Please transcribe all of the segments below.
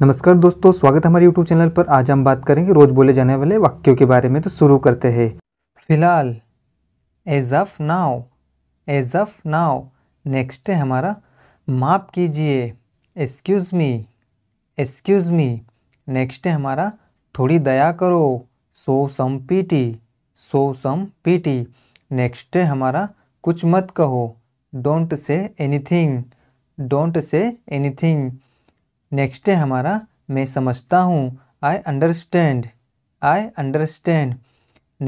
नमस्कार दोस्तों स्वागत है हमारे YouTube चैनल पर आज हम बात करेंगे रोज़ बोले जाने वाले वाक्यों के बारे में तो शुरू करते हैं फिलहाल as of now as of now next है हमारा माफ़ कीजिए excuse me excuse me next है हमारा थोड़ी दया करो show some pity show some pity next है हमारा कुछ मत कहो don't say anything don't say anything next है हमारा मैं समझता हूँ I understand I understand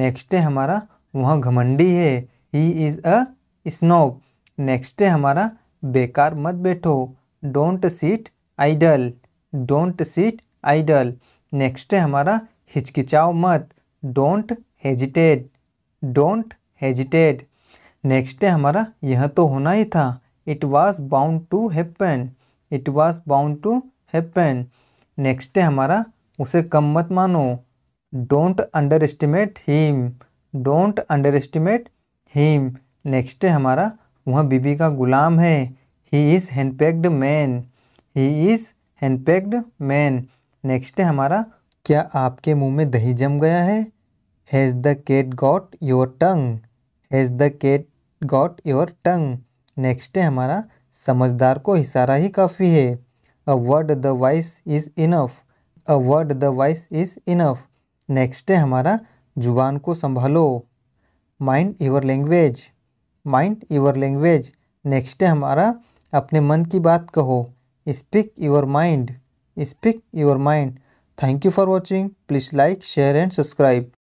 next है हमारा वह घमंडी है he is a snob next है हमारा बेकार मत बैठो don't sit idle don't sit idle next है हमारा हिचकिचाओ मत don't hesitate don't hesitate next है हमारा यह तो होना ही था it was bound to happen it was bound to happen next है हमारा उसे कम मत मानो don't underestimate him don't underestimate him next है हमारा वह बीबी का गुलाम है he is henpecked man he is henpecked man next है हमारा क्या आपके मुंह में दही जम गया है has the cat got your tongue has the cat got your tongue next है हमारा समझदार को इशारा ही काफ़ी है a word the wise is enough a word the wise is enough next है हमारा जुबान को संभालो mind your language mind your language next है हमारा अपने मन की बात कहो speak your mind speak your mind thank you for watching please like share and subscribe